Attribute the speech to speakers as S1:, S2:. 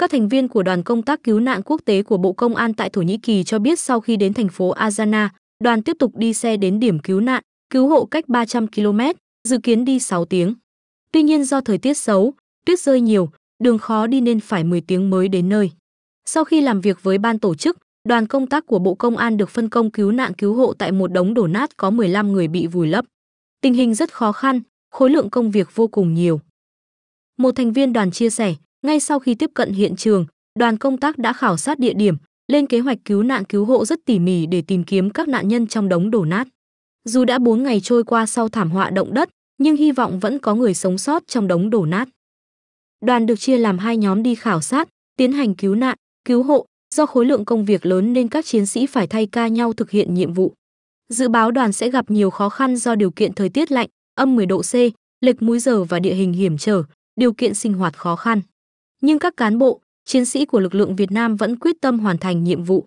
S1: Các thành viên của đoàn công tác cứu nạn quốc tế của Bộ Công an tại Thổ Nhĩ Kỳ cho biết sau khi đến thành phố Azana, đoàn tiếp tục đi xe đến điểm cứu nạn, cứu hộ cách 300 km, dự kiến đi 6 tiếng. Tuy nhiên do thời tiết xấu, tuyết rơi nhiều, đường khó đi nên phải 10 tiếng mới đến nơi. Sau khi làm việc với ban tổ chức, đoàn công tác của Bộ Công an được phân công cứu nạn cứu hộ tại một đống đổ nát có 15 người bị vùi lấp. Tình hình rất khó khăn, khối lượng công việc vô cùng nhiều. Một thành viên đoàn chia sẻ, ngay sau khi tiếp cận hiện trường, đoàn công tác đã khảo sát địa điểm, lên kế hoạch cứu nạn cứu hộ rất tỉ mỉ để tìm kiếm các nạn nhân trong đống đổ nát. Dù đã 4 ngày trôi qua sau thảm họa động đất, nhưng hy vọng vẫn có người sống sót trong đống đổ nát. Đoàn được chia làm hai nhóm đi khảo sát, tiến hành cứu nạn, cứu hộ, do khối lượng công việc lớn nên các chiến sĩ phải thay ca nhau thực hiện nhiệm vụ. Dự báo đoàn sẽ gặp nhiều khó khăn do điều kiện thời tiết lạnh, âm 10 độ C, lệch múi giờ và địa hình hiểm trở, điều kiện sinh hoạt khó khăn nhưng các cán bộ, chiến sĩ của lực lượng Việt Nam vẫn quyết tâm hoàn thành nhiệm vụ.